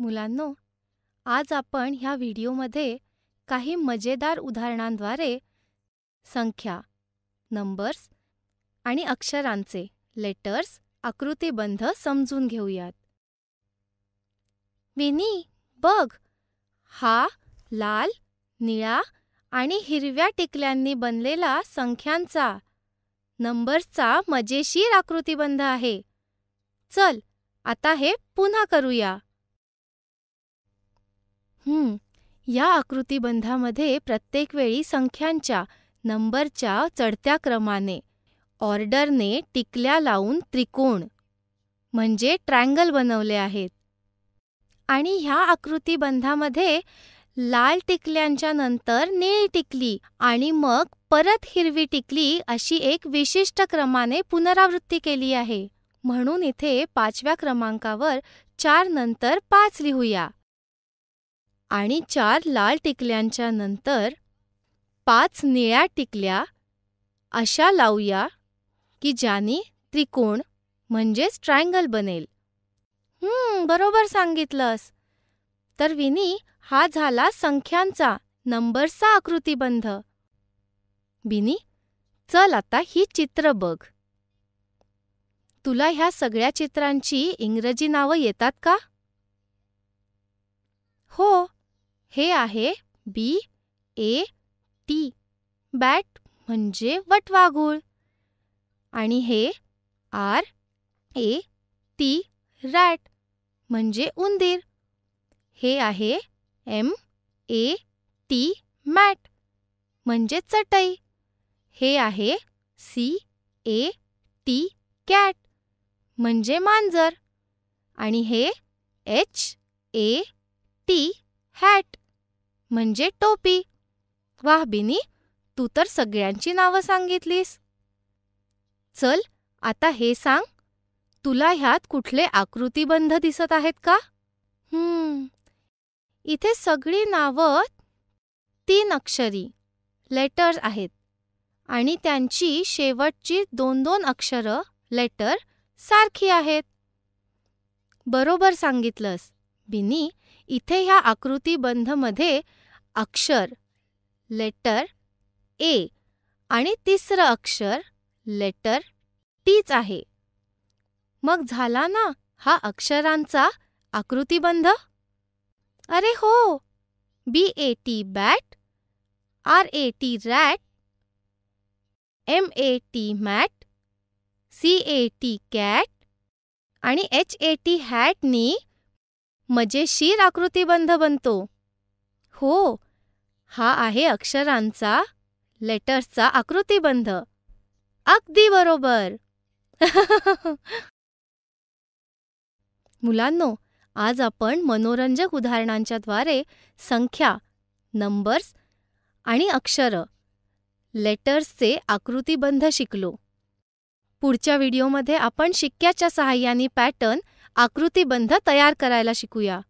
मुलांनो, आज आपण ह्या व्हिडिओमध्ये काही मजेदार उदाहरणांद्वारे संख्या, नंबर्स आणि अक्षरांचे लेटर्स आकृतीबंध समजून घेऊयात. विनी, बघ, हा लाल, निळा आणि हिरव्या टिकल्यांनी बनलेला संख्यांचा, नंबर्सचा मजेशीर आकृतीबंध आहे. चल, आता हे पुन्हा करूया. या आकृतिबंधामध्ये प्रत्येक वेळी संख्यांच्या नंबरच्या चढत्या क्रमाने ऑर्डरने टिकल्या लावून त्रिकोण म्हणजे ट्रँगल बनवले आहेत आणि ह्या आकृतिबंधामध्ये लाल टिकल्यांच्या नंतर निळी टिकली आणि मग परत हिरवी टिकली अशी एक विशिष्ट क्रमाने पुनरावृत्ती केली आहे म्हणून इथे पाचव्या क्रमांकावर चार नंतर पाच लिहूया आणि चार लाल टिकल्यांच्या नंतर पाच निळ्या टिकल्या अशा लावूया की ज्यानी त्रिकोण म्हणजेच ट्रायंगल बनेल बरोबर सांगितलंस तर विनी हा झाला संख्यांचा नंबरचा आकृतीबंध बिनी चल आता ही चित्र बघ तुला ह्या सगळ्या चित्रांची इंग्रजी नावं येतात का हो हे आहे बी ए टी बॅट म्हणजे वटवाघूळ आणि हे आर ए टी रॅट म्हणजे उंदीर हे आहे एम ए टी मॅट म्हणजे चटई हे आहे सी ए टी कॅट म्हणजे मांजर आणि हे एच ए टी हॅट म्हणजे टोपी वाह बिनी तू तर सगळ्यांची नावं सांगितलीस चल आता हे सांग तुला ह्यात कुठले आकृतीबंध दिसत आहेत का हम्म इथे सगळी नावं तीन अक्षरी लेटर आहेत आणि त्यांची शेवटची दोन दोन अक्षरं लेटर सारखी आहेत बरोबर सांगितलंस बिनी इथे ह्या आकृतीबंधमध्ये अक्षर लेटर ए आणि तिसरं अक्षर लेटर टीच आहे मग झाला ना हा अक्षरांचा आकृतीबंध अरे हो B A T bat R A T rat M A T mat C A T cat आणि एच ए टी हॅटनी मजेशीर आकृतिबंध बनतो हो हा आहे अक्षरांचा लेटर्सचा आकृतिबंध अगदी बरोबर मुलांनो आज आपण मनोरंजक उदाहरणांच्या द्वारे संख्या नंबर्स आणि अक्षरं लेटर्सचे आकृतिबंध शिकलो पुढच्या व्हिडिओमध्ये आपण शिक्क्याच्या सहाय्याने पॅटर्न आकृतिबंध तयार करायला शिकूया